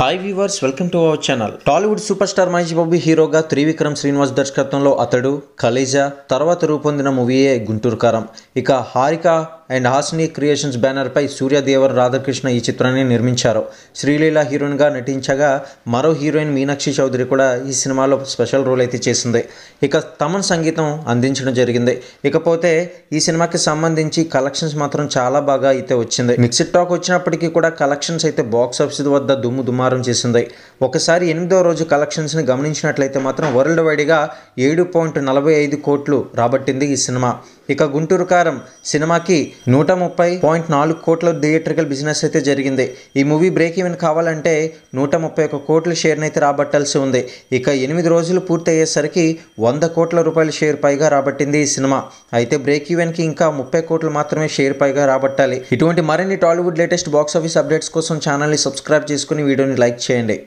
hi viewers welcome to our channel Tollywood super star Mahesh Babu హీరోగా త్రివిక్రమ్ శ్రీనివాస్ దర్శకత్వంలో అతడు కలేజా తర్వాత రూపొందిన మూవీయే గుంటూరుకారం ఇక హారిక అండ్ హాస్ని క్రియేషన్స్ బ్యానర్పై సూర్యదేవర్ రాధాకృష్ణ ఈ చిత్రాన్ని నిర్మించారు శ్రీలీల హీరోయిన్గా నటించగా మరో హీరోయిన్ మీనాక్షి చౌదరి కూడా ఈ సినిమాలో స్పెషల్ రోల్ అయితే చేసింది ఇక తమన్ సంగీతం అందించడం జరిగింది ఇకపోతే ఈ సినిమాకి సంబంధించి కలెక్షన్స్ మాత్రం చాలా బాగా అయితే వచ్చింది మిక్సిడ్ టాక్ వచ్చినప్పటికీ కూడా కలెక్షన్స్ అయితే బాక్స్ ఆఫీస్ వద్ద దుమ్ము దుమారం చేసింది ఒకసారి ఎనిమిదో రోజు కలెక్షన్స్ని గమనించినట్లయితే మాత్రం వరల్డ్ వైడ్గా ఏడు పాయింట్ నలభై ఐదు కోట్లు రాబట్టింది ఈ సినిమా ఇక గుంటూరు కారం సినిమాకి నూట ముప్పై పాయింట్ నాలుగు కోట్ల థియేటర్కల్ బిజినెస్ అయితే జరిగింది ఈ మూవీ బ్రేక్ ఈవెన్ కావాలంటే నూట ముప్పై ఒక కోట్ల షేర్ని అయితే రాబట్టాల్సి ఉంది ఇక ఎనిమిది రోజులు పూర్తి అయ్యేసరికి వంద కోట్ల రూపాయల షేర్ పైగా రాబట్టింది ఈ సినిమా అయితే బ్రేక్ ఈవెన్కి ఇంకా ముప్పై కోట్లు మాత్రమే షేర్ పైగా రాబట్టాలి ఇటువంటి మరిన్ని Tollywood latest box office updates కోసం ఛానల్ని సబ్స్క్రైబ్ చేసుకుని వీడియోని లైక్ చేయండి